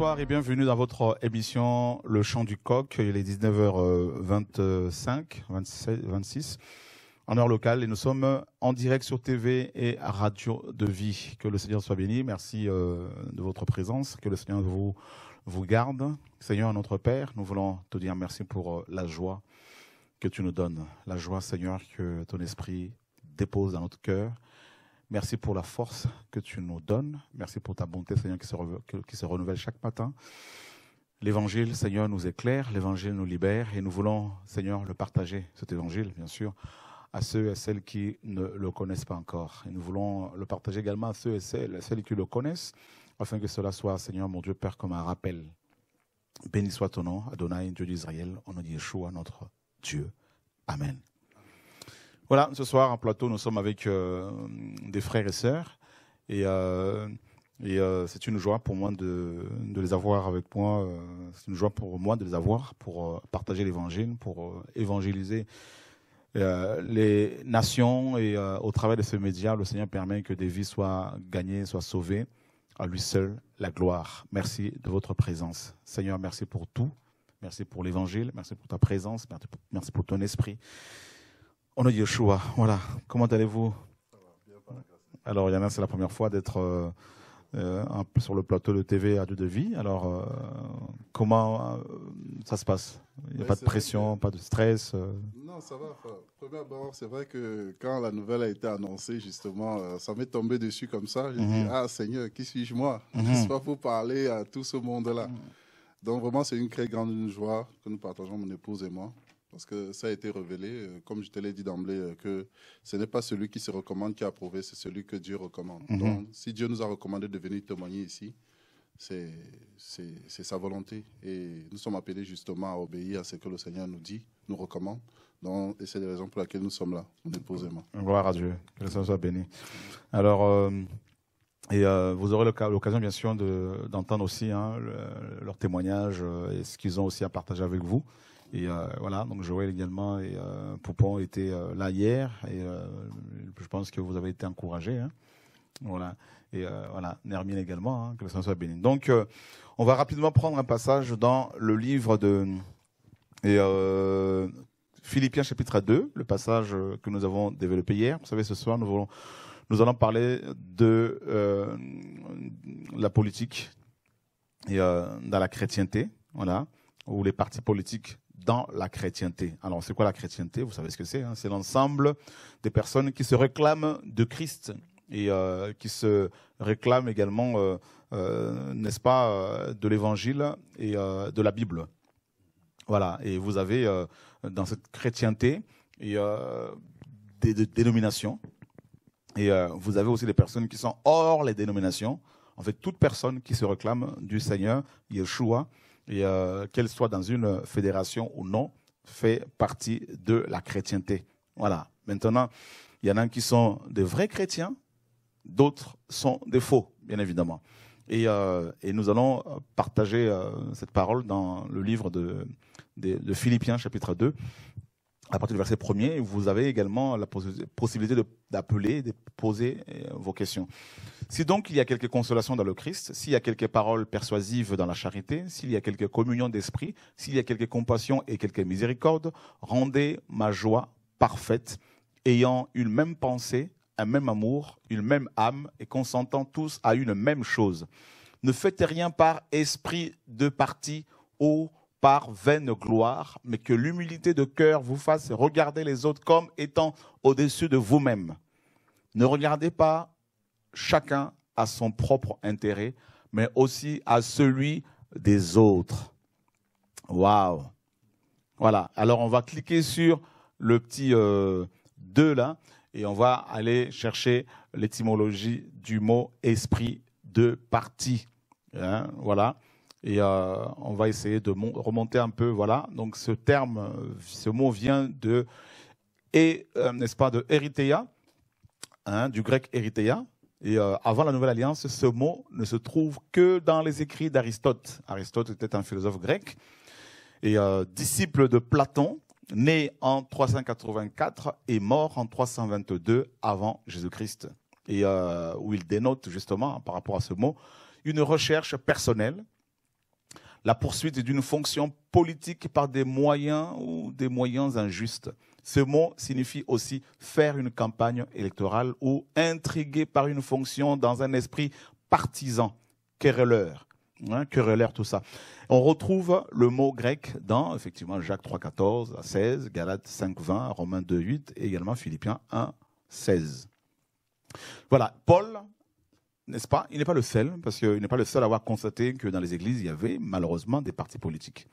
Bonsoir et bienvenue dans votre émission Le Chant du Coq. Il est 19h25, 26 en heure locale et nous sommes en direct sur TV et Radio de Vie. Que le Seigneur soit béni. Merci euh, de votre présence. Que le Seigneur vous, vous garde. Seigneur, notre Père, nous voulons te dire merci pour euh, la joie que tu nous donnes. La joie, Seigneur, que ton esprit dépose dans notre cœur Merci pour la force que tu nous donnes. Merci pour ta bonté, Seigneur, qui se, renouvelle chaque matin. L'évangile, Seigneur, nous éclaire, l'évangile nous libère et nous voulons, Seigneur, le partager, cet évangile, bien sûr, à ceux et à celles qui ne le connaissent pas encore. Et nous voulons le partager également à ceux et celles, qui le connaissent, afin que cela soit, Seigneur, mon Dieu, Père, comme un rappel. Béni soit ton nom, Adonai, Dieu d'Israël, on nom échoue à notre Dieu. Amen. Voilà, ce soir, en plateau, nous sommes avec euh, des frères et sœurs. Et, euh, euh, c'est une joie pour moi de, de les avoir avec moi. C'est une joie pour moi de les avoir pour partager l'évangile, pour évangéliser les nations. Et au travers de ce média, le Seigneur permet que des vies soient gagnées, soient sauvées. À lui seul la gloire. Merci de votre présence. Seigneur, merci pour tout. Merci pour l'évangile. Merci pour ta présence. Merci pour ton esprit. On a Yeshua, voilà. Comment allez-vous Alors, Yannin, c'est la première fois d'être euh, euh, sur le plateau de TV à deux de vie. Alors, euh, comment ça se passe Il n'y a pas de pression, pas de stress Non, ça va. Premièrement, c'est vrai que quand la nouvelle a été annoncée, justement, ça m'est tombé dessus comme ça. J'ai dit, mhm. ah Seigneur, qui suis-je moi mhm. Je ne suis pas pour parler à tout ce monde-là. Mhm. Donc vraiment, c'est une très grande joie que nous partageons, mon épouse et moi, parce que ça a été révélé, euh, comme je te l'ai dit d'emblée, euh, que ce n'est pas celui qui se recommande qui a approuvé, c'est celui que Dieu recommande. Mhm. Donc si Dieu nous a recommandé de venir témoigner ici, c'est sa volonté. Et nous sommes appelés justement à obéir à ce que le Seigneur nous dit, nous recommande. Donc, et c'est la raison pour laquelle nous sommes là, mon épouse et moi. Gloire à Dieu. Que le Seigneur soit béni. Alors, euh, et euh, vous aurez l'occasion, bien sûr, d'entendre aussi hein, leurs témoignages euh, et ce qu'ils ont aussi à partager avec vous. Et euh, voilà, donc Joël également et Poupon étaient là hier et je pense que vous avez été encouragés. Hein. Voilà. Et voilà, Nermine également, hein, que le Seigneur soit béni. Donc, on va rapidement prendre un passage dans le livre de Philippiens chapitre 2, le passage que nous avons développé hier. Vous savez, ce soir, nous voulons nous allons parler de euh, la politique et, euh, dans la chrétienté, voilà, ou les partis politiques dans la chrétienté. Alors, c'est quoi la chrétienté Vous savez ce que c'est. Hein? c'est l'ensemble des personnes qui se réclament de Christ et euh, qui se réclament également, euh, n'est-ce pas, de l'Évangile et de la Bible. Voilà. Et vous avez dans cette chrétienté des dénominations et euh, vous avez aussi des personnes qui sont hors les dénominations. En fait, toute personne qui se réclame du Seigneur, Yeshua, et euh, qu'elle soit dans une fédération ou non, fait partie de la chrétienté. Voilà. Maintenant, il y en a qui sont des vrais chrétiens, d'autres sont des faux, bien évidemment. Et, euh, et nous allons partager cette parole dans le livre de, de Philippiens, chapitre 2 à partir du verset premier, vous avez également la possibilité d'appeler, de, de, poser euh, vos questions. Si donc il y a quelques consolations dans le Christ, s'il y a quelques paroles persuasives dans la charité, s'il y a quelques communions d'esprit, s'il y a quelques compassions et quelques miséricordes, rendez ma joie parfaite, ayant une même pensée, un même amour, une même âme, et consentant tous à une même chose. Ne faites rien par esprit de parti ou par vaine gloire, mais que l'humilité de cœur vous fasse regarder les autres comme étant au-dessus de vous-même. Ne regardez pas chacun à son propre intérêt, mais aussi à celui des autres. Waouh Voilà, alors on va cliquer sur le petit euh, là, et on va aller chercher l'étymologie du mot esprit de parti. Hein, voilà et euh, on va essayer de remonter un peu. Voilà. Donc ce terme, ce mot vient de et euh, n'est-ce pas de hein, du grec Eritrea. Et euh, avant la Nouvelle Alliance, ce mot ne se trouve que dans les écrits d'Aristote. Aristote était un philosophe grec et disciple de Platon, né en 384 et mort en 322 avant Jésus-Christ. Et où il dénote justement, par rapport à ce mot, une recherche personnelle la poursuite d'une fonction politique par des moyens ou des moyens injustes. Ce mot signifie aussi faire une campagne électorale ou intriguer par une fonction dans un esprit partisan, querelleur. Hein, querelleur, tout ça. On retrouve le mot grec dans, effectivement, Jacques 3, 14 à 16, Galates 5.20, Romains 8, et également Philippiens 1, 16. Voilà, Paul n'est-ce pas Il n'est pas le seul, parce qu'il n'est pas le seul à avoir constaté que dans les églises, il y avait malheureusement des partis politiques.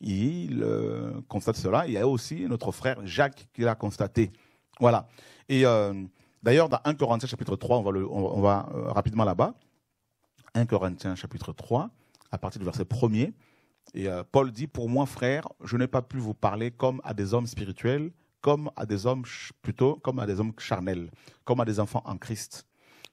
Il euh, constate cela. Il y a aussi notre frère Jacques qui l'a constaté. Voilà. Et euh, d'ailleurs, dans 1 Corinthiens chapitre 3, on va, euh, rapidement là-bas. 1 Corinthiens chapitre 3, à partir du verset premier, Et Paul dit, pour moi, frère, je n'ai pas pu vous parler comme à des hommes spirituels, comme à des hommes plutôt, comme à des hommes charnels, comme à des enfants en Christ.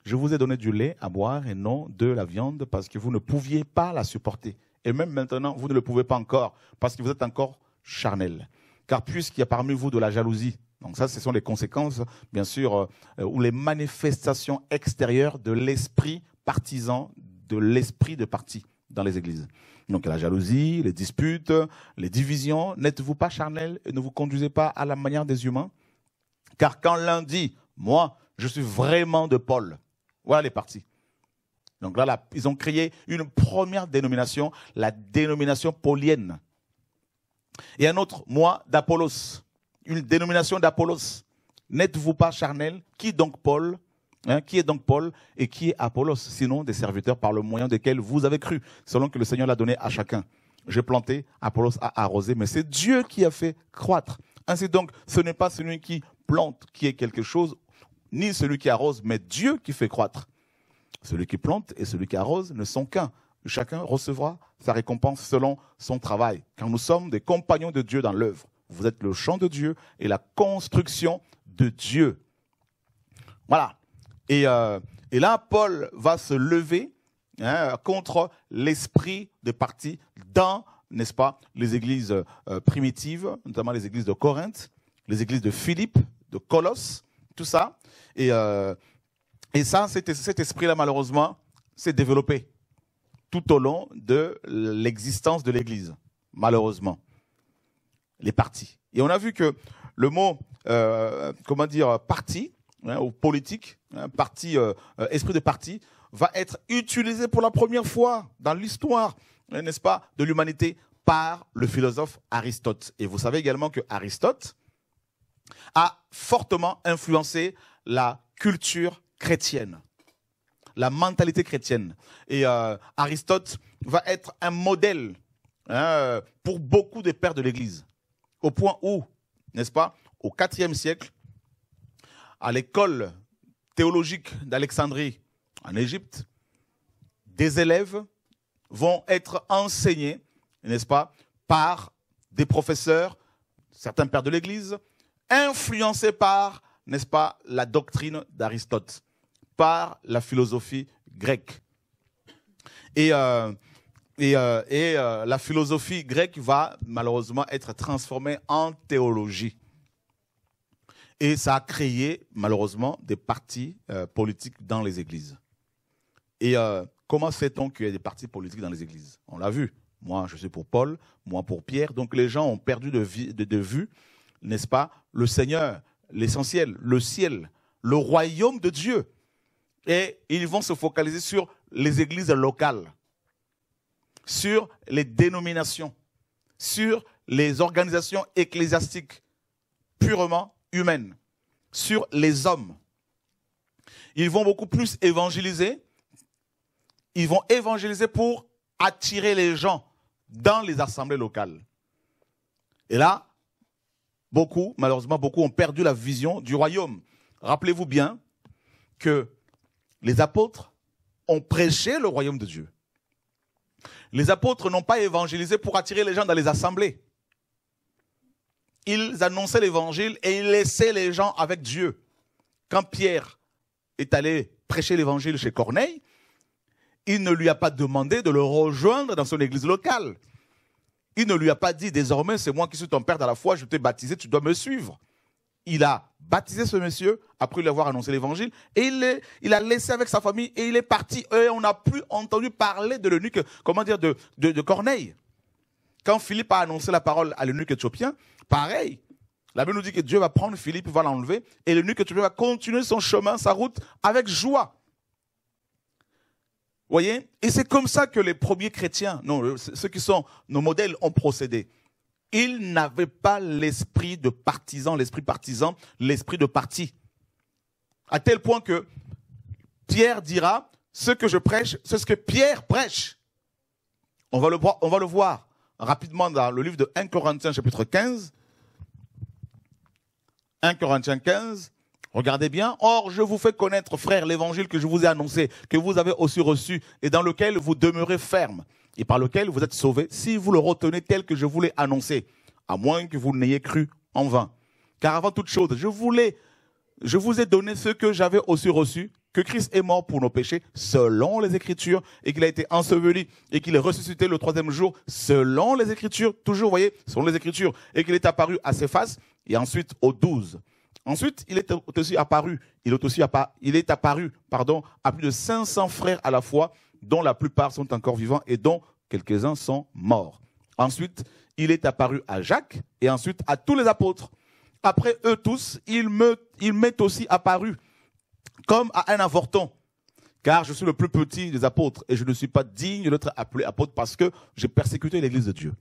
Je vous ai donné du lait à boire et non de la viande parce que vous ne pouviez pas la supporter. Et même maintenant, vous ne le pouvez pas encore parce que vous êtes encore charnel. Car puisqu'il y a parmi vous de la jalousie, donc ça, ce sont les conséquences, bien sûr, euh, ou les manifestations extérieures de l'esprit partisan, de l'esprit de parti dans les églises. Donc la jalousie, les disputes, les divisions, n'êtes-vous pas charnel et ne vous conduisez pas à la manière des humains Car quand l'un dit, moi, je suis vraiment de Paul, voilà les partis. Donc là, ils ont créé une première dénomination, la dénomination paulienne. Et un autre, moi, d'Apollos. Une dénomination d'Apollos. N'êtes-vous pas charnel Qui donc Paul hein, Qui est donc Paul et qui est Apollos Sinon, des serviteurs par le moyen desquels vous avez cru, selon que le Seigneur l'a donné à chacun. J'ai planté, Apollos a arrosé, mais c'est Dieu qui a fait croître. Ainsi donc, ce n'est pas celui qui plante qui est quelque chose ni celui qui arrose, mais Dieu qui fait croître. Celui qui plante et celui qui arrose ne sont qu'un. Chacun recevra sa récompense selon son travail, car nous sommes des compagnons de Dieu dans l'œuvre. Vous êtes le champ de Dieu et la construction de Dieu. Voilà. Et, euh, là, Paul va se lever hein, contre l'esprit de parti dans, n'est-ce pas, les églises euh, primitives, notamment les églises de Corinthe, les églises de Philippe, de Colosse, tout ça. Et, euh, ça, cet, esprit-là, malheureusement, s'est développé tout au long de l'existence de l'Église, malheureusement. Les partis. Et on a vu que le mot, euh, comment dire, parti, hein, ou politique, hein, parti, euh, esprit de parti, va être utilisé pour la première fois dans l'histoire, hein, n'est-ce pas, de l'humanité par le philosophe Aristote. Et vous savez également que Aristote, a fortement influencé la culture chrétienne, la mentalité chrétienne. Et euh, Aristote va être un modèle hein, euh, pour beaucoup des pères de l'Église, au point où, n'est-ce pas, au IVe siècle, à l'école théologique d'Alexandrie en Égypte, des élèves vont être enseignés, n'est-ce pas, par des professeurs, certains pères de l'Église, influencé par, n'est-ce pas, la doctrine d'Aristote, par la philosophie grecque. Et, euh, et, euh, et euh, la philosophie grecque va malheureusement être transformée en théologie. Et ça a créé malheureusement des partis politiques dans les églises. Et comment sait-on qu'il y a des partis politiques dans les églises On l'a vu. Moi, je suis pour Paul, moi pour Pierre. Donc les gens ont perdu de vue n'est-ce pas, le Seigneur, l'essentiel, le ciel, le royaume de Dieu. Et ils vont se focaliser sur les églises locales, sur les dénominations, sur les organisations ecclésiastiques purement humaines, sur les hommes. Ils vont beaucoup plus évangéliser. Ils vont évangéliser pour attirer les gens dans les assemblées locales. Et là, beaucoup, malheureusement, beaucoup ont perdu la vision du royaume. Rappelez-vous bien que les apôtres ont prêché le royaume de Dieu. Les apôtres n'ont pas évangélisé pour attirer les gens dans les assemblées. Ils annonçaient l'évangile et ils laissaient les gens avec Dieu. Quand Pierre est allé prêcher l'évangile chez Corneille, il ne lui a pas demandé de le rejoindre dans son église locale. Il ne lui a pas dit, désormais, c'est moi qui suis ton père de la foi, je t'ai baptisé, tu dois me suivre. Il a baptisé ce monsieur, après lui avoir annoncé l'évangile, et il, l'a laissé avec sa famille, et il est parti. Et on n'a plus entendu parler de l'eunuque, comment dire, de, de, de, Corneille. Quand Philippe a annoncé la parole à l'eunuque éthiopien, pareil. La Bible nous dit que Dieu va prendre Philippe, va l'enlever, et l'eunuque éthiopien va continuer son chemin, sa route, avec joie voyez Et c'est comme ça que les premiers chrétiens, non, ceux qui sont nos modèles, ont procédé. Ils n'avaient pas l'esprit de partisan, l'esprit partisan, l'esprit de parti. À tel point que Pierre dira, ce que je prêche, c'est ce que Pierre prêche. on va le voir rapidement dans le livre de 1 Corinthiens chapitre 15. 1 Corinthiens 15, Regardez bien. Or, je vous fais connaître, frère, l'évangile que je vous ai annoncé, que vous avez aussi reçu et dans lequel vous demeurez ferme et par lequel vous êtes sauvés si vous le retenez tel que je vous l'ai annoncé, à moins que vous n'ayez cru en vain. Car avant toute chose, je voulais, je vous ai donné ce que j'avais aussi reçu, que Christ est mort pour nos péchés selon les Écritures et qu'il a été enseveli et qu'il est ressuscité le troisième jour selon les Écritures, toujours, voyez, selon les Écritures, et qu'il est apparu à ses faces et ensuite aux douze. Ensuite, il est aussi apparu, il est apparu, pardon, à plus de 500 frères à la fois, dont la plupart sont encore vivants et dont quelques-uns sont morts. Ensuite, il est apparu à Jacques et ensuite à tous les apôtres. Après eux tous, il m'est aussi apparu comme à un avorton, car je suis le plus petit des apôtres et je ne suis pas digne d'être appelé apôtre parce que j'ai persécuté l'Église de Dieu.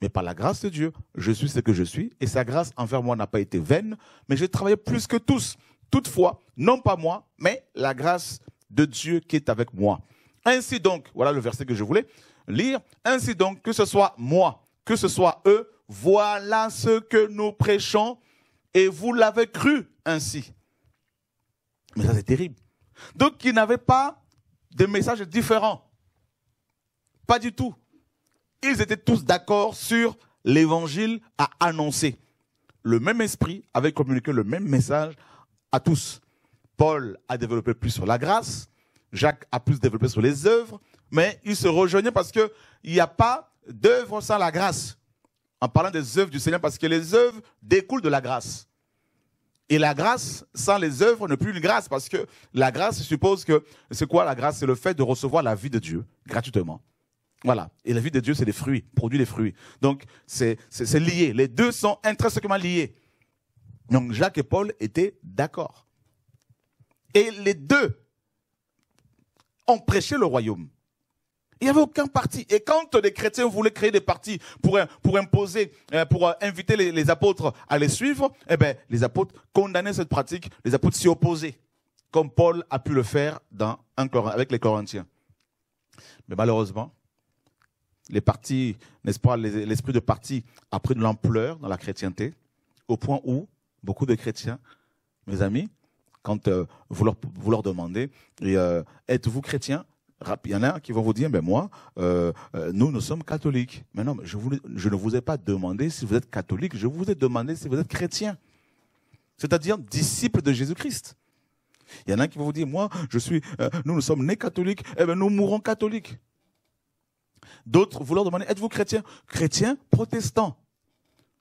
Mais par la grâce de Dieu, je suis ce que je suis, et sa grâce envers moi n'a pas été vaine, mais j'ai travaillé plus que tous. Toutefois, non pas moi, mais la grâce de Dieu qui est avec moi. Ainsi donc, voilà le verset que je voulais lire, ainsi donc, que ce soit moi, que ce soit eux, voilà ce que nous prêchons, et vous l'avez cru ainsi. Mais ça, c'est terrible. Donc, ils n'avaient pas de messages différents. Pas du tout ils étaient tous d'accord sur l'évangile à annoncer. Le même esprit avait communiqué le même message à tous. Paul a développé plus sur la grâce, Jacques a plus développé sur les œuvres, mais ils se rejoignaient parce qu'il n'y a pas d'œuvre sans la grâce. En parlant des œuvres du Seigneur, parce que les œuvres découlent de la grâce. Et la grâce, sans les œuvres, n'est plus une grâce, parce que la grâce suppose que, c'est quoi la grâce C'est le fait de recevoir la vie de Dieu gratuitement. Voilà. Et la vie de Dieu, c'est des fruits, produit des fruits. Donc, c'est lié. Les deux sont intrinsèquement liés. Donc, Jacques et Paul étaient d'accord. Et les deux ont prêché le royaume. Il n'y avait aucun parti. Et quand les chrétiens voulaient créer des partis pour, pour imposer, euh, pour euh, inviter les, les apôtres à les suivre, eh bien, les apôtres condamnaient cette pratique, les apôtres s'y opposaient, comme Paul a pu le faire dans, avec les Corinthiens. Mais malheureusement, les partis, n'est-ce pas, l'esprit de parti a pris de l'ampleur dans la chrétienté, au point où beaucoup de chrétiens, mes amis, quand euh, vous, leur, leur, demandez, euh, êtes-vous chrétien Il y en a qui vont vous dire, mais ben moi, euh, nous, nous sommes catholiques. Mais non, je, je ne vous ai pas demandé si vous êtes catholique, je vous ai demandé si vous êtes chrétien. C'est-à-dire disciple de Jésus-Christ. Il y en a qui vont vous dire, moi, je suis, nous, nous sommes nés catholiques, et eh ben, nous mourrons catholiques. D'autres, vous leur êtes-vous chrétien Chrétien, protestant.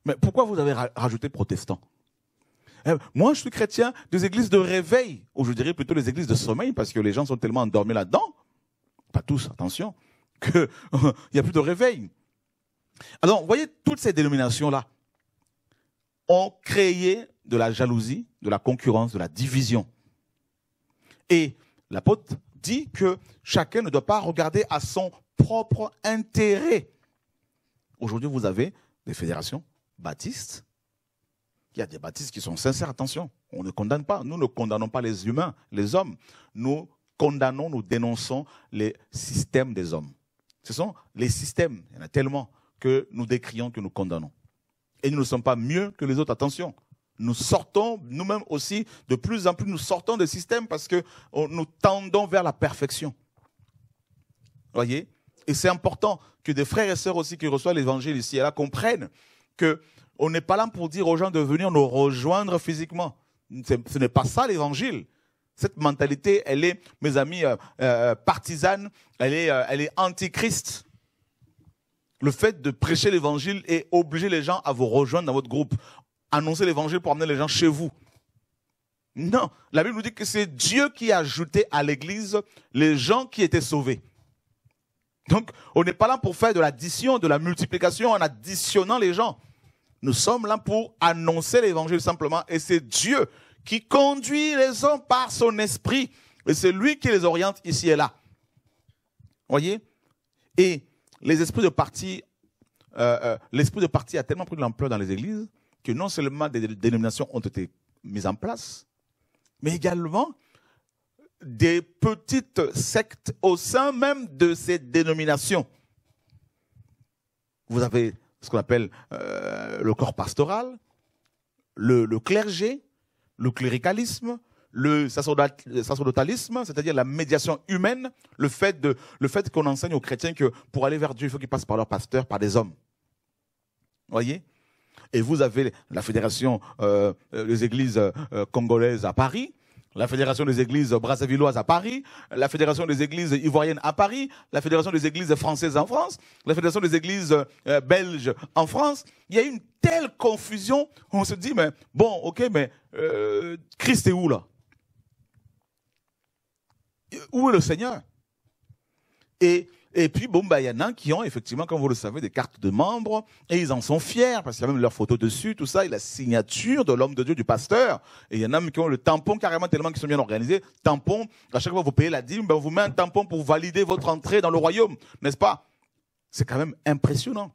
Mais pourquoi vous avez rajouté protestant eh, moi, je suis chrétien des églises de réveil, ou je dirais plutôt des églises de sommeil, parce que les gens sont tellement endormis là-dedans, pas tous, attention, qu'il n'y a plus de réveil. Alors, vous voyez, toutes ces dénominations-là ont créé de la jalousie, de la concurrence, de la division. Et l'apôtre dit que chacun ne doit pas regarder à son propre intérêt. Aujourd'hui, vous avez des fédérations baptistes. Il y a des baptistes qui sont sincères, attention, on ne condamne pas. Nous ne condamnons pas les humains, les hommes. Nous condamnons, nous dénonçons les systèmes des hommes. Ce sont les systèmes, il y en a tellement, que nous décrions, que nous condamnons. Et nous ne sommes pas mieux que les autres, attention. Nous sortons, nous-mêmes aussi, de plus en plus, nous sortons des systèmes parce que oh, nous tendons vers la perfection. Voyez et c'est important que des frères et sœurs aussi qui reçoivent l'évangile ici et là comprennent que on n'est pas là pour dire aux gens de venir nous rejoindre physiquement. Ce n'est pas ça l'évangile. Cette mentalité, elle est, mes amis, euh, euh, partisane, elle est, euh, elle est antichrist. Le fait de prêcher l'évangile et obliger les gens à vous rejoindre dans votre groupe. Annoncer l'évangile pour amener les gens chez vous. Non, la Bible nous dit que c'est Dieu qui a ajouté à l'Église les gens qui étaient sauvés. Donc, on n'est pas là pour faire de l'addition, de la multiplication en additionnant les gens. Nous sommes là pour annoncer l'évangile simplement. Et c'est Dieu qui conduit les hommes par son esprit. Et c'est lui qui les oriente ici et là. Voyez Et les esprits de parti, euh, euh, l'esprit de parti a tellement pris de l'ampleur dans les églises que non seulement des dénominations ont été mises en place, mais également des petites sectes au sein même de ces dénominations. Vous avez ce qu'on appelle euh, le corps pastoral, le, clergé, le cléricalisme, le sacerdotalisme, c'est-à-dire la médiation humaine, le fait, fait qu'on enseigne aux chrétiens que pour aller vers Dieu, il faut qu'ils passent par leur pasteur, par des hommes. Voyez Et vous avez la fédération euh, euh, les églises congolaises à Paris, la Fédération des Églises Brazzavilloises à Paris, la Fédération des Églises ivoiriennes à Paris, la Fédération des Églises françaises en France, la Fédération des Églises euh, belges en France. Il y a une telle confusion, on se dit, mais bon, ok, mais euh, Christ est où là Où est le Seigneur Et et puis, bon, bah, il y en a qui ont effectivement, comme vous le savez, des cartes de membres, et ils en sont fiers, parce qu'il y a même leur photo dessus, tout ça, et la signature de l'homme de Dieu, du pasteur. Et il y en a qui ont le tampon carrément tellement qu'ils sont bien organisés. Tampon, à chaque fois que vous payez la dîme, ben, vous met un tampon pour valider votre entrée dans le royaume, n'est-ce pas C'est quand même impressionnant.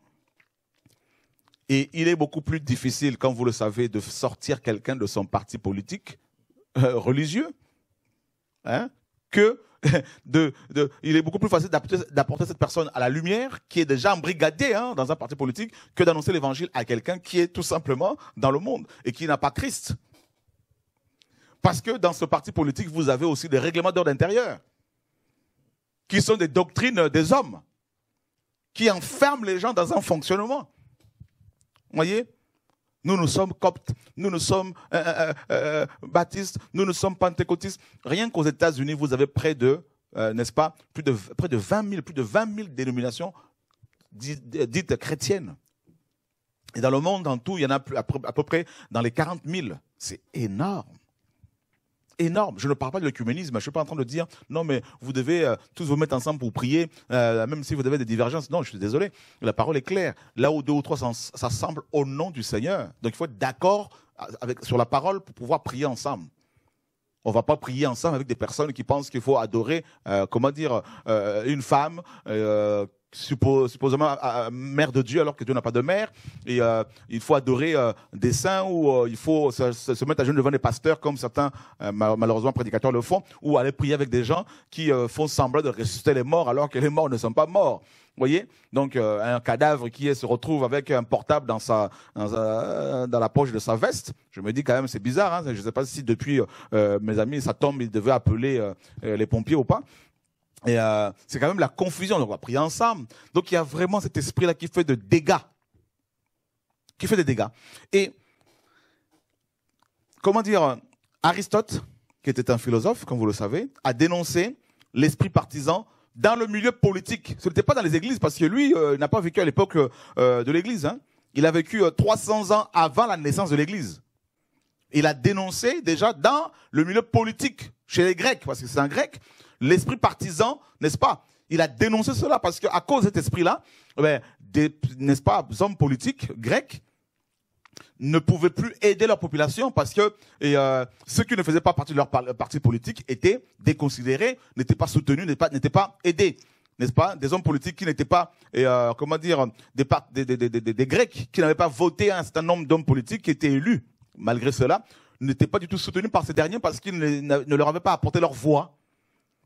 Et il est beaucoup plus difficile, comme vous le savez, de sortir quelqu'un de son parti politique euh, religieux hein, que de, il est beaucoup plus facile d'apporter cette personne à la lumière qui est déjà embrigadée hein, dans un parti politique que d'annoncer l'évangile à quelqu'un qui est tout simplement dans le monde et qui n'a pas Christ. Parce que dans ce parti politique, vous avez aussi des règlements d'ordre intérieur qui sont des doctrines des hommes qui enferment les gens dans un fonctionnement. Vous voyez nous, nous sommes coptes, nous, nous sommes euh, euh, euh, baptistes, nous, nous sommes pentecôtistes. Rien qu'aux États-Unis, vous avez près de, n'est-ce pas, plus de, près de 20 plus de 20 000 dénominations dites chrétiennes. Et dans le monde, en tout, il y en a à peu près dans les 40 000. C'est énorme énorme. Je ne parle pas de l'œcuménisme. Je ne suis pas en train de dire non, mais vous devez euh, tous vous mettre ensemble pour prier, euh, même si vous avez des divergences. Non, je suis désolé. La parole est claire. Là où deux ou trois s'assemblent au nom du Seigneur. Donc il faut être d'accord euh, sur la parole pour pouvoir prier ensemble. On va pas prier ensemble avec des personnes qui pensent qu'il faut adorer, comment dire, une femme supposément mère de Dieu alors que Dieu n'a pas de mère. Et euh, il faut adorer euh, des saints ou euh, il faut se, mettre à genoux devant des pasteurs comme certains malheureusement prédicateurs le font, ou aller prier avec des gens qui font semblant de ressusciter les morts alors que les morts ne sont pas morts. Vous voyez Donc un cadavre qui se retrouve avec un portable dans la poche de sa veste. Je me dis quand même c'est bizarre. Hein. je ne sais pas si depuis mes amis ça tombe, ils devaient appeler les pompiers ou pas. Et euh, c'est quand même la confusion, on va prier ensemble. Donc il y a vraiment cet esprit-là qui fait des dégâts. Qui fait des dégâts. Et comment dire, Aristote, qui était un philosophe, comme vous le savez, a dénoncé l'esprit partisan dans le milieu politique. Ce n'était pas dans les églises, parce que lui euh, n'a pas vécu à l'époque euh, de l'église. Hein. Il a vécu 300 ans avant la naissance de l'église. Il a dénoncé déjà dans le milieu politique, chez les Grecs, parce que c'est un Grec, l'esprit partisan, n'est-ce pas Il a dénoncé cela parce qu'à cause de cet esprit-là, eh ben, des n'est-ce pas, hommes politiques grecs ne pouvaient plus aider leur population parce que euh, ceux qui ne faisaient pas partie de leur euh, parti politique étaient déconsidérés, n'étaient pas soutenus, n'étaient pas, aidés n'est-ce pas, des hommes politiques qui n'étaient pas, euh, comment dire, des, des, des, Grecs qui n'avaient pas voté un certain nombre d'hommes politiques qui étaient élus, malgré cela, n'étaient pas du tout soutenus par ces derniers parce qu'ils ne leur avaient pas apporté leur voix,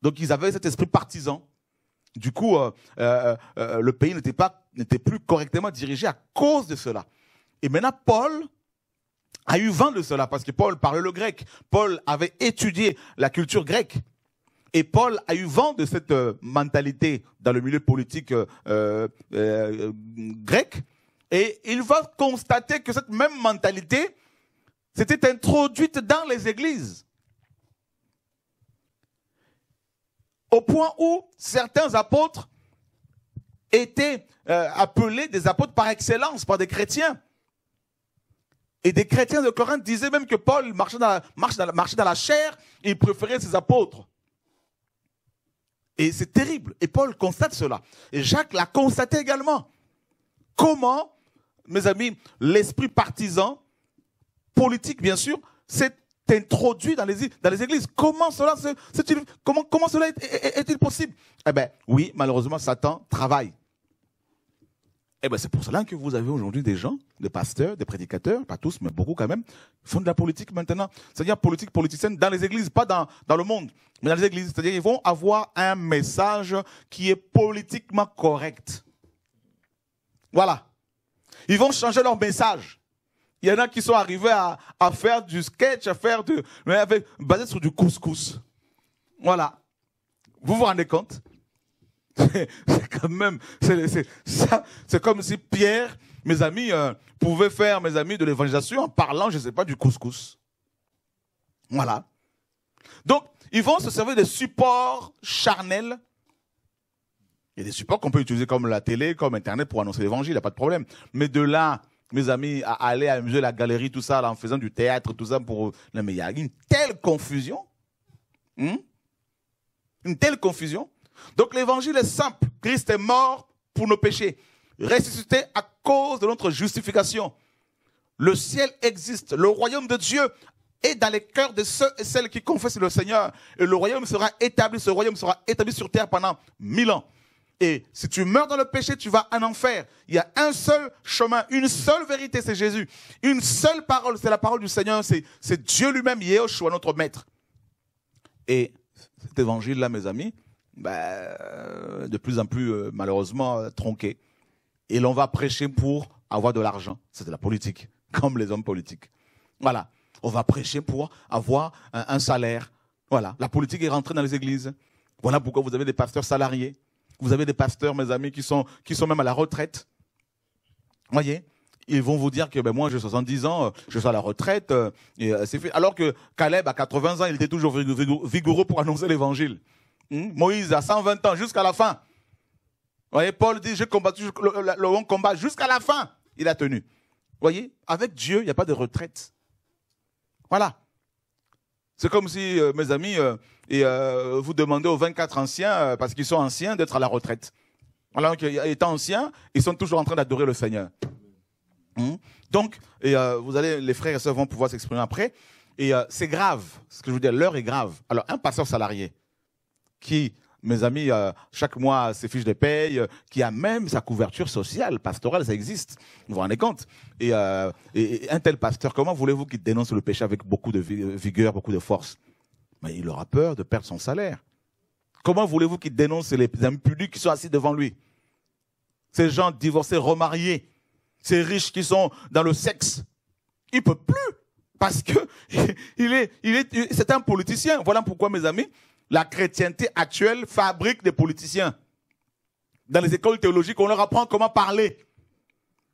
donc ils avaient cet esprit partisan. Du coup, euh, euh, euh, le pays n'était pas, n'était plus correctement dirigé à cause de cela. Et maintenant, Paul a eu vent de cela parce que Paul parlait le grec. Paul avait étudié la culture grecque. Et Paul a eu vent de cette mentalité dans le milieu politique grec. Et il va constater que cette même mentalité s'était introduite dans les églises. Au point où certains apôtres étaient euh, appelés des apôtres par excellence, par des chrétiens. Et des chrétiens de Corinthe disaient même que Paul marchait dans la, dans la chair et il préférait ses apôtres. Et c'est terrible. Et Paul constate cela. Et Jacques l'a constaté également. Comment, mes amis, l'esprit partisan, politique bien sûr, s'est introduit dans les, dans les églises. Comment cela, est, il possible Eh bien, oui, malheureusement, Satan travaille. Eh bien, c'est pour cela que vous avez aujourd'hui des gens, des pasteurs, des prédicateurs, pas tous, mais beaucoup quand même, font de la politique maintenant. C'est-à-dire politique, politicienne dans les églises, pas dans, dans le monde, mais dans les églises. C'est-à-dire ils vont avoir un message qui est politiquement correct. Voilà. Ils vont changer leur message. Il y en a qui sont arrivés à, faire du sketch, à faire de, mais avec, basé sur du couscous. Voilà. Vous vous rendez compte? c'est quand même, ça, c'est comme si Pierre, mes amis, euh, pouvait faire, mes amis, de l'évangélisation en parlant, je ne sais pas, du couscous. Voilà. Donc, ils vont se servir des supports charnels. Il y a des supports qu'on peut utiliser comme la télé, comme Internet pour annoncer l'évangile, il n'y a pas de problème. Mais de là mes amis à aller amuser la galerie, tout ça, en faisant du théâtre, tout ça pour. mais il y a une telle confusion. Hein? une telle confusion. Donc l'évangile est simple. Christ est mort pour nos péchés, ressuscité à cause de notre justification. Le ciel existe, le royaume de Dieu est dans les cœurs de ceux et celles qui confessent le Seigneur. Et le royaume sera établi, ce royaume sera établi sur terre pendant mille ans. Et si tu meurs dans le péché, tu vas en enfer. Il y a un seul chemin, une seule vérité, c'est Jésus. Une seule parole, c'est la parole du Seigneur, c'est Dieu lui-même, Yeshua, notre maître. Et cet évangile-là, mes amis, ben, de plus en plus, euh, malheureusement, euh, tronqué. Et l'on va prêcher pour avoir de l'argent. C'est de la politique, comme les hommes politiques. Voilà. On va prêcher pour avoir un salaire. Voilà. La politique est rentrée dans les églises. Voilà pourquoi vous avez des pasteurs salariés. Vous avez des pasteurs, mes amis, qui sont, qui sont même à la retraite. Voyez ils vont vous dire que ben, moi j'ai 70 ans, euh, je suis à la retraite, euh, et euh, c'est fait. Alors que Caleb à 80 ans, il était toujours vigoureux pour annoncer l'évangile. Hmm? Moïse à 120 ans, jusqu'à la fin. Vous voyez, Paul dit je combattu le, combat jusqu'à la fin. Il a tenu. Vous voyez, avec Dieu, il n'y a pas de retraite. Voilà. C'est comme si, mes amis, et euh, vous demandez aux 24 anciens, euh, parce qu'ils sont anciens, d'être à la retraite. Alors qu'étant anciens, ils sont toujours en train d'adorer le Seigneur. Hein? Donc, euh, vous allez, les frères et sœurs vont pouvoir s'exprimer après. Et euh, c'est grave, ce que je veux dire, l'heure est grave. Alors, un pasteur salarié qui, mes amis, chaque mois ses fiches de paye, qui a même sa couverture sociale, pastorale, ça existe. Vous vous rendez compte et, et un tel pasteur, comment voulez-vous qu'il dénonce le péché avec beaucoup de vigueur, beaucoup de force mais il aura peur de perdre son salaire. Comment voulez-vous qu'il dénonce les hommes qui sont assis devant lui Ces gens divorcés, remariés, ces riches qui sont dans le sexe. Il peut plus parce que il est, il est, c'est un politicien. Voilà pourquoi, mes amis, la chrétienté actuelle fabrique des politiciens. Dans les écoles théologiques, on leur apprend comment parler.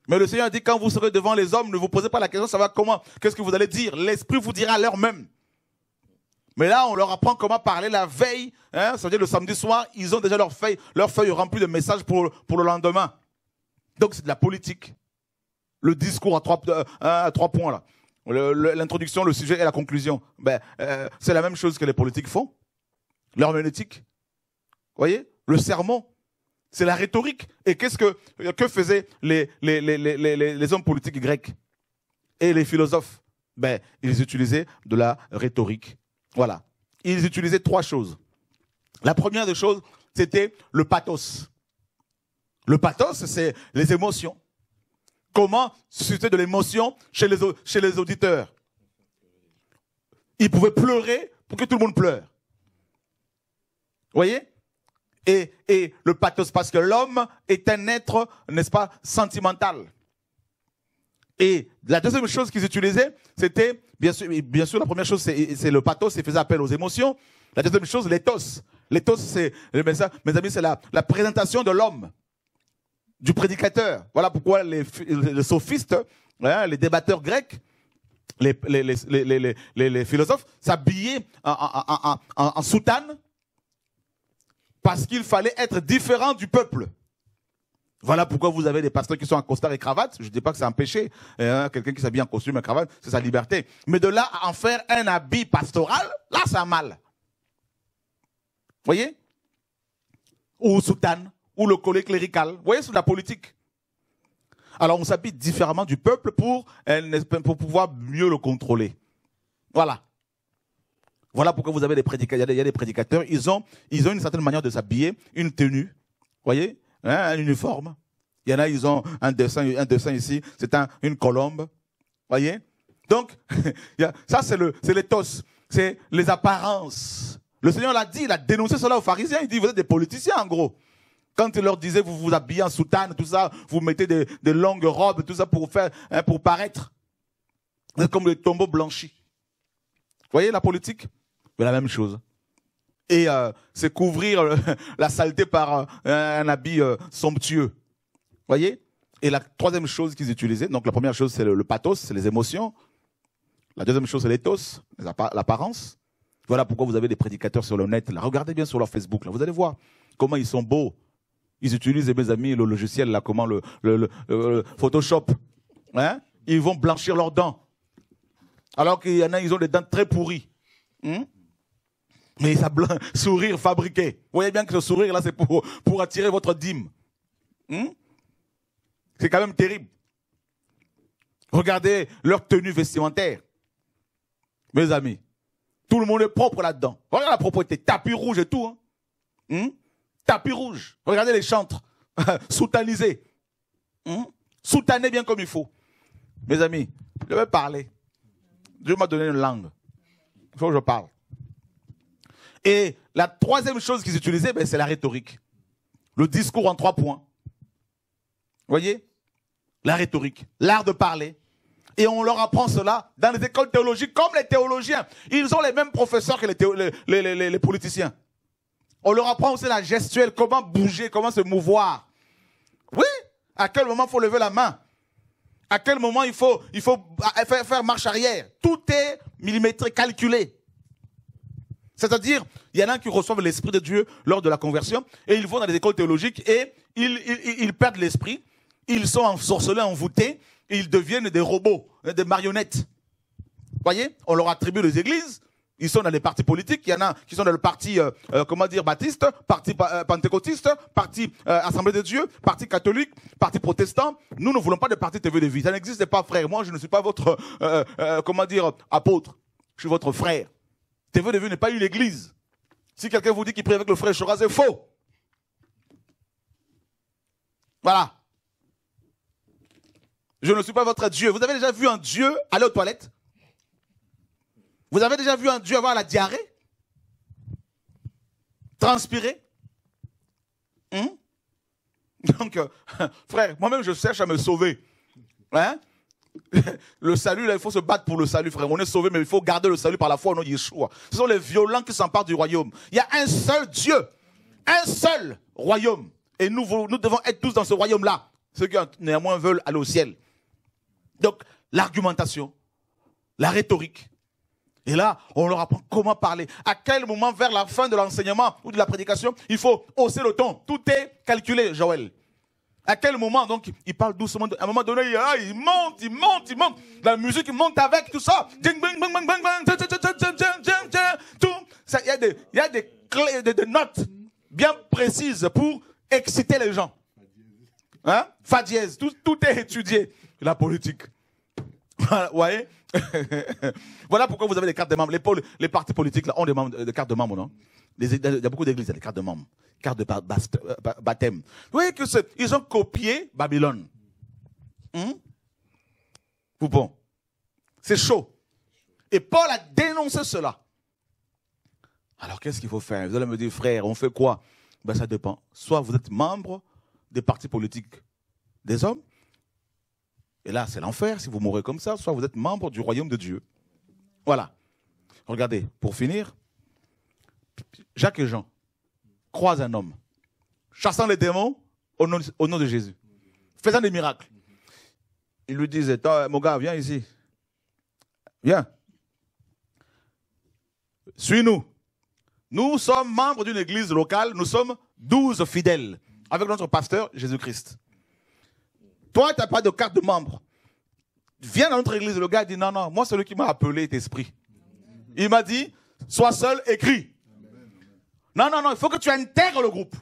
Mais le Seigneur dit, quand vous serez devant les hommes, ne vous posez pas la question ça va comment, qu'est-ce que vous allez dire. L'Esprit vous dira à l'heure même. Mais là, on leur apprend comment parler la veille. cest hein. à veut dire le samedi soir, ils ont déjà leur feuille, leur feuille remplie de messages pour, le lendemain. Donc c'est de la politique. Le discours à trois, euh, à trois points là. L'introduction, le, sujet et la conclusion. Ben, euh, c'est la même chose que les politiques font. Vous voyez Le serment. C'est la rhétorique. Et qu'est-ce que, que faisaient les, les hommes politiques grecs et les philosophes ben, Ils utilisaient de la rhétorique voilà. Ils utilisaient trois choses. La première des choses, c'était le pathos. Le pathos, c'est les émotions. Comment susciter de l'émotion chez les, chez les auditeurs Ils pouvaient pleurer pour que tout le monde pleure. Vous voyez et le pathos, parce que l'homme est un être, n'est-ce pas, sentimental. Et la deuxième chose qu'ils utilisaient, c'était, bien sûr, bien sûr, la première chose, c'est le pathos, ils faisaient appel aux émotions. La deuxième chose, l'éthos. L'éthos, c'est, mes amis, c'est la, présentation de l'homme, du prédicateur. Voilà pourquoi les, sophistes, hein, les débatteurs grecs, les, philosophes s'habillaient en, en, soutane parce qu'il fallait être différent du peuple. Voilà pourquoi vous avez des pasteurs qui sont en costard et cravate. Je ne dis pas que c'est un péché. Hein, quelqu'un qui s'habille en costume et cravate, c'est sa liberté. Mais de là à en faire un habit pastoral, là, ça un mal. Voyez Ou soutane, ou le collet clérical. Vous voyez, c'est de la politique. Alors, on s'habille différemment du peuple pour, pour pouvoir mieux le contrôler. Voilà. Voilà pourquoi vous avez des prédicateurs. Il y a des prédicateurs. Ils ont, ils ont une certaine manière de s'habiller, une tenue. Voyez Hein, un uniforme. Il y en a, ils ont un dessin, un dessin ici, c'est un, une colombe. Voyez Donc, ça c'est le, c'est l'éthos, c'est les apparences. Le Seigneur l'a dit, il a dénoncé cela aux pharisiens, il dit, vous êtes des politiciens en gros. Quand il leur disait, vous vous habillez en soutane, tout ça, vous mettez des, des longues robes, tout ça pour faire, hein, pour paraître. Vous comme les tombeaux blanchis. voyez la politique C'est la même chose et euh, couvrir la saleté par euh, un habit euh, somptueux. Voyez Et la troisième chose qu'ils utilisaient, donc la première chose c'est le, pathos, c'est les émotions. La deuxième chose c'est l'éthos, l'apparence. Voilà pourquoi vous avez des prédicateurs sur le net. Regardez bien sur leur Facebook, là. vous allez voir comment ils sont beaux. Ils utilisent, mes amis, le logiciel, là, comment le, le, euh, Photoshop. Hein ils vont blanchir leurs dents. Alors qu'il y en a, ils ont des dents très pourries. Hmm? Mais ça sourire fabriqué. Vous voyez bien que ce sourire là, c'est pour, pour attirer votre dîme. Hmm? c'est quand même terrible. Regardez leur tenue vestimentaire. Mes amis, tout le monde est propre là-dedans. Regardez la propreté, tapis rouge et tout. Hein. Hmm? tapis rouge. Regardez les chantres, soutanisés. Hum bien comme il faut. Mes amis, je vais parler. Dieu m'a donné une langue. Il faut que je parle. Et la troisième chose qu'ils utilisaient, ben, c'est la rhétorique. Le discours en trois points. Vous voyez La rhétorique, l'art de parler. Et on leur apprend cela dans les écoles théologiques, comme les théologiens. Ils ont les mêmes professeurs que les, politiciens. On leur apprend aussi la gestuelle, comment bouger, comment se mouvoir. Oui, à quel moment il faut lever la main À quel moment il faut, il faut euh, faire marche arrière Tout est millimétré, calculé. C'est-à-dire, il y en a qui reçoivent l'Esprit de Dieu lors de la conversion et ils vont dans les écoles théologiques et ils, perdent l'Esprit, ils sont ensorcelés, envoûtés et ils deviennent des robots, hein, des marionnettes. Vous voyez, on leur attribue les églises, ils sont dans les partis politiques, il y en a qui sont dans le parti, euh, euh, comment dire, baptiste, parti euh, pentecôtiste, parti Assemblée de Dieu, parti catholique, parti protestant. Nous ne voulons pas de parti TV de vie. Ça n'existe pas, frère. Moi, je ne suis pas votre, comment dire, apôtre. Je suis votre frère. TV de vue n'est pas une église. Si quelqu'un vous dit qu'il prie avec le frère Chora, c'est faux. Voilà. Je ne suis pas votre Dieu. Vous avez déjà vu un Dieu aller aux toilettes Vous avez déjà vu un Dieu avoir la diarrhée Transpirer hein? Donc, euh, frère, moi-même, je cherche à me sauver. Hein le salut, là, il faut se battre pour le salut, frère. On est sauvé, mais il faut garder le salut par la foi au nom de Yeshua. Ce sont les violents qui s'emparent du royaume. Il y a un seul Dieu, un seul royaume. Et nous, nous devons être tous dans ce royaume-là. Ceux qui néanmoins veulent aller au ciel. Donc, l'argumentation, la rhétorique. Et là, on leur apprend comment parler. À quel moment, vers la fin de l'enseignement ou de la prédication, il faut hausser le ton. Tout est calculé, Joël. À quel moment Donc, il parle doucement. À un moment donné, il, monte, il monte, il monte. La musique monte avec tout ça. Il y a des, clés, notes bien précises pour exciter les gens. Hein Fa dièse, tout, est étudié. La politique. Voilà, voyez voilà pourquoi vous avez des cartes de membres. Les, les partis politiques là, ont des, euh, des cartes de membres, non il y a beaucoup d'églises, des cartes de membres, cartes de euh, baptême. Vous voyez qu'ils ont copié Babylone. Hum? C'est chaud. Et Paul a dénoncé cela. Alors qu'est-ce qu'il faut faire Vous allez me dire, frère, on fait quoi ben, Ça dépend. Soit vous êtes membre des partis politiques des hommes, et là c'est l'enfer si vous mourrez comme ça, soit vous êtes membre du royaume de Dieu. Voilà. Regardez, pour finir, Jacques et Jean croisent un homme, chassant les démons au nom, de Jésus, faisant des miracles. Ils lui disent, mon gars, viens ici. Viens. Suis-nous. Nous sommes membres d'une église locale, nous sommes douze fidèles avec notre pasteur Jésus-Christ. Toi, tu n'as pas de carte de membre. Viens dans notre église, le gars dit, non, non, moi, celui qui m'a appelé est esprit. Il m'a dit, sois seul, écris. Non, non, non, il faut que tu intègres le groupe.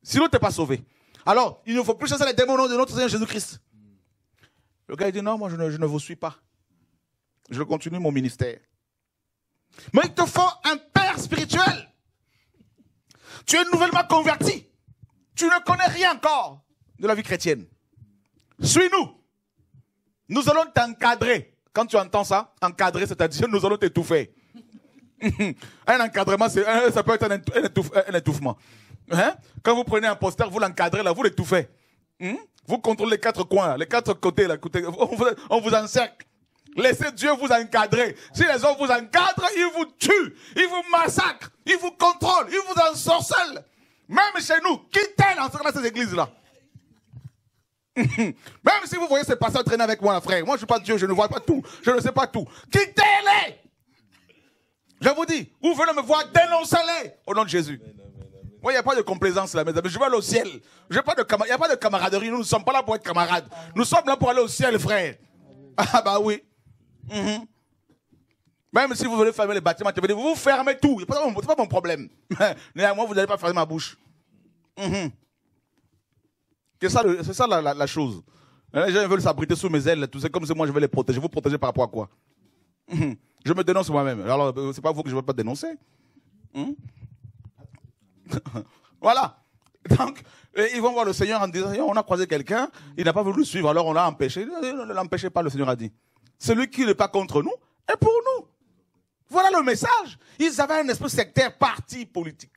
Sinon, tu n'es pas sauvé. Alors, il ne faut plus chasser les démons de notre Seigneur Jésus-Christ. Le gars, dit, non, moi, je ne, je ne vous suis pas. Je continue mon ministère. Mais il te faut un père spirituel. Tu es nouvellement converti. Tu ne connais rien encore de la vie chrétienne. Suis-nous. Nous allons t'encadrer. Quand tu entends ça, encadrer, c'est-à-dire nous allons t'étouffer. un encadrement, ça peut être un, étouffement. Hein? Quand vous prenez un poster, vous l'encadrez là, vous l'étouffez. Hmm? Vous contrôlez les quatre coins, les quatre côtés là. On vous, on vous encercle. Laissez Dieu vous encadrer. Si les hommes vous encadrent, ils vous tuent, ils vous massacrent, ils vous contrôlent, ils vous ensorcellent. Même chez nous, quittez l'encerclement de ces églises-là. Même si vous voyez ces passants traîner avec moi, frère, moi je ne suis pas Dieu, je ne vois pas tout, je ne sais pas tout. Quittez-les je vous dis, vous venez me voir, dénoncez-les au nom de Jésus. Moi, il n'y a pas de complaisance là, mes amis. Je vais aller au ciel. Il n'y a pas de camaraderie. Nous ne sommes pas là pour être camarades. Nous sommes là pour aller au ciel, frère. Ah bah oui. Mhm. Même si vous voulez fermer les bâtiments, vous fermez tout. Ce n'est pas mon problème. Néanmoins, vous n'allez pas fermer ma bouche. Mhm. C'est ça, la, chose. Les gens veulent s'abriter sous mes ailes. Tout c'est comme si moi je vais les protéger. Vous protéger par rapport à quoi je me dénonce moi-même. Alors, c'est pas vous que je ne veux pas dénoncer. Hein? voilà. Donc, ils vont voir le Seigneur en disant, on a croisé quelqu'un, il n'a pas voulu suivre, alors on l'a empêché. Ne l'empêchez pas, le Seigneur a dit. Celui qui n'est pas contre nous est pour nous. Voilà le message. Ils avaient un esprit sectaire parti politique.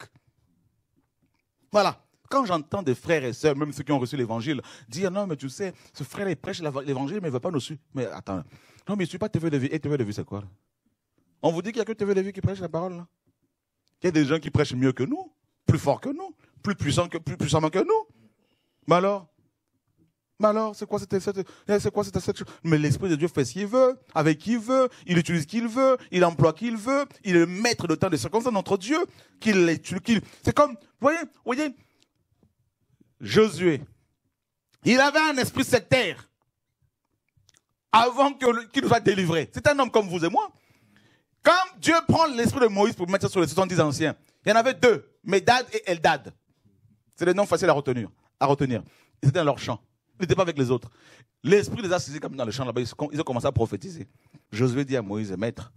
Voilà. Quand j'entends des frères et sœurs, même ceux qui ont reçu l'évangile, dire non, mais tu sais, ce frère, il prêche l'évangile, mais il ne veut pas nous suivre. Mais attends, non, mais il ne suit pas TV de vie. Et TV de vie, c'est quoi On vous dit qu'il n'y a que TV de vie qui prêche la parole. Il y a des gens qui prêchent mieux que nous, plus fort que nous, plus, puissant que, plus puissamment que nous. Mais alors mais alors, c'est quoi cette, eh, c'est quoi cette, chose Mais l'Esprit de Dieu fait ce qu'il veut, avec qui il veut, il utilise qui qu'il veut, il emploie qui qu'il veut, il est maître de temps de circonstances, notre Dieu, qu'il, qu'il, c'est comme, voyez, voyez, Josué, il avait un esprit sectaire avant qu'il soit délivré. C'est un homme comme vous et moi. Quand Dieu prend l'esprit de Moïse pour mettre sur les 70 anciens, il y en avait deux, Medad et Eldad. C'est des noms faciles à retenir. À retenir. Ils étaient dans leur champ. Ils n'étaient pas avec les autres. L'esprit les a saisis comme dans le champ là-bas. Ils ont commencé à prophétiser. Josué dit à Moïse, maître,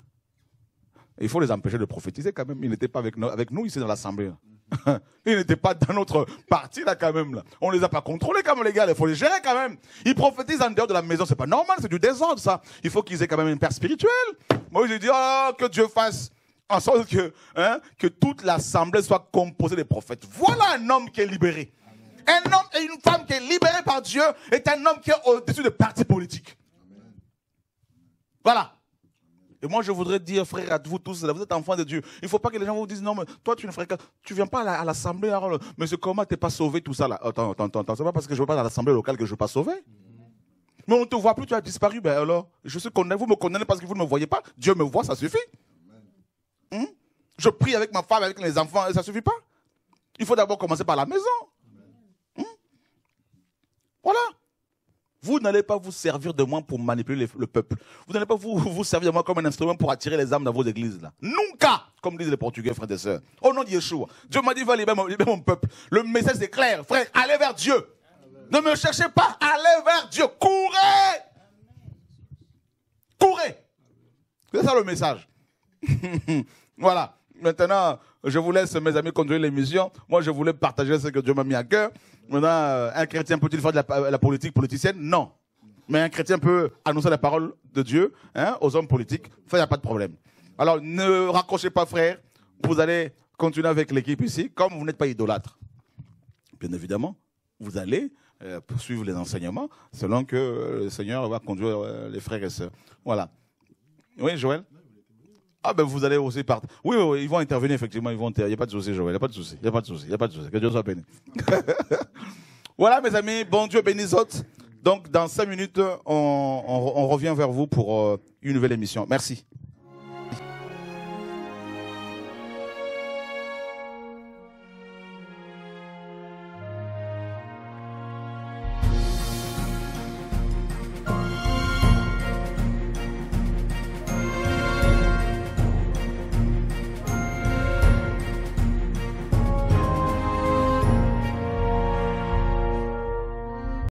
il faut les empêcher de prophétiser quand même. Ils n'étaient pas avec nous, avec nous ici dans l'Assemblée. Ils n'étaient pas dans notre parti là quand même. Là. On les a pas contrôlés quand même les gars, il faut les gérer quand même. Ils prophétisent en dehors de la maison, c'est pas normal, c'est du désordre ça. Il faut qu'ils aient quand même une père spirituelle. Moi j'ai dit oh, que Dieu fasse en sorte que, hein, que toute l'assemblée soit composée des prophètes. Voilà un homme qui est libéré. Un homme et une femme qui est libérée par Dieu est un homme qui est au-dessus de partis politiques. Voilà. Et moi, je voudrais dire, frère, à vous tous, vous êtes enfants de Dieu. Il ne faut pas que les gens vous disent, non, mais toi, tu ne fréquentes, tu viens pas à l'assemblée, alors mais comment comment t'es pas sauvé, tout ça, là? Attends, attends, attends, c'est pas parce que je ne vais pas à l'assemblée locale que je ne pas sauver. Mais on ne te voit plus, tu as disparu, ben alors, je suis condamné, vous me condamnez parce que vous ne me voyez pas. Dieu me voit, ça suffit. Hum? Je prie avec ma femme, avec les enfants, et ça suffit pas. Il faut d'abord commencer par la maison. Hum? Voilà. Vous n'allez pas vous servir de moi pour manipuler le peuple. Vous n'allez pas vous, vous servir de moi comme un instrument pour attirer les âmes dans vos églises. Là. Nunca, comme disent les Portugais, frères et sœurs. Au nom de Yeshua. Dieu m'a dit, va libérer mon, peuple. Le message est clair. Frère, allez vers Dieu. Ne me cherchez pas. Allez vers Dieu. Courez. Courez. C'est ça le message. voilà. Maintenant, je vous laisse, mes amis, conduire l'émission. Moi, je voulais partager ce que Dieu m'a mis à cœur. Maintenant, euh, un chrétien peut-il faire de euh, la, politique politicienne Non. Mais un chrétien peut annoncer la parole de Dieu hein, aux hommes politiques. Enfin, il n'y a pas de problème. Alors, ne raccrochez pas, frère. Vous allez continuer avec l'équipe ici, comme vous n'êtes pas idolâtre. Bien évidemment, vous allez poursuivre euh, les enseignements selon que le Seigneur va conduire les frères et sœurs. Voilà. Oui, Joël ah ben vous allez aussi partir. Oui, oui, ils vont intervenir effectivement, ils vont intervenir. Il n'y a pas de souci, Joël, il n'y a pas de souci, il n'y a pas de souci, il n'y a pas de souci. Que Dieu soit béni. voilà mes amis, bon Dieu bénisse autres. Donc dans cinq minutes, on, on, on revient vers vous pour euh, une nouvelle émission. Merci.